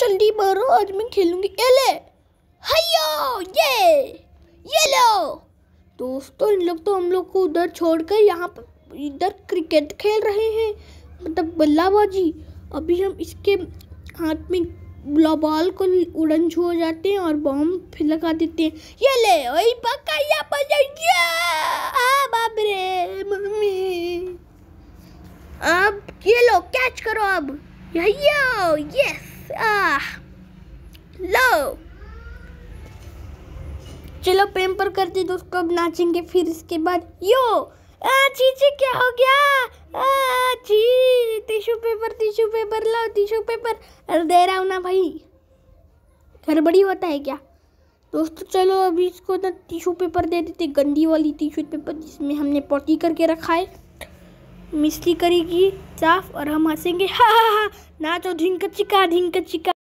जल्दी मारो आज मैं खेलूंगी ये ले हयो ये ये लो दोस्तों इन लोग तो हम लोग को उधर छोड़कर यहाँ पर इधर क्रिकेट खेल रहे हैं मतलब बल्लाबाजी अभी हम इसके हाथ में बॉल को उड़न छू जाते हैं और बॉम्ब फिर लगा देते हैं ये ले वही मम्मी अब ये लो कैच करो अब यस ah, लो चलो प्रेम पर करते दोस्तों अब नाचेंगे फिर इसके बाद यो आ चीची क्या हो गया आ ची टिश्यू पेपर टिश्यू पेपर लाओ टिश्यू पेपर अरे दे रहा हूँ ना भाई गड़बड़ी होता है क्या दोस्तों चलो अभी इसको ना टिश्यू पेपर दे देते गंदी वाली टिश्यू पेपर जिसमें हमने पोटी करके रखा है मिस्त्री करेगी साफ और हम हंसेंगे हा हा हा नाचो धिंक चिका धिंक चिका